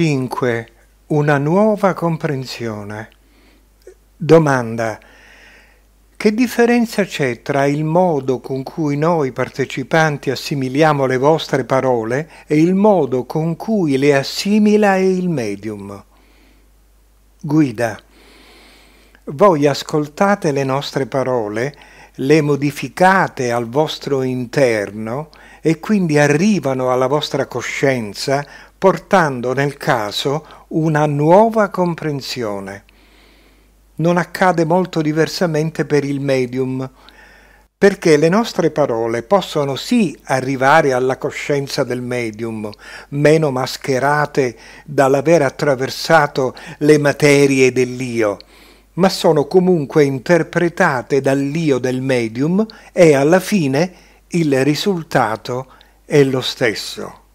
5. Una nuova comprensione. Domanda. Che differenza c'è tra il modo con cui noi partecipanti assimiliamo le vostre parole e il modo con cui le assimila il medium? Guida. Voi ascoltate le nostre parole, le modificate al vostro interno e quindi arrivano alla vostra coscienza portando nel caso una nuova comprensione. Non accade molto diversamente per il medium, perché le nostre parole possono sì arrivare alla coscienza del medium, meno mascherate dall'aver attraversato le materie dell'io, ma sono comunque interpretate dall'io del medium e alla fine il risultato è lo stesso.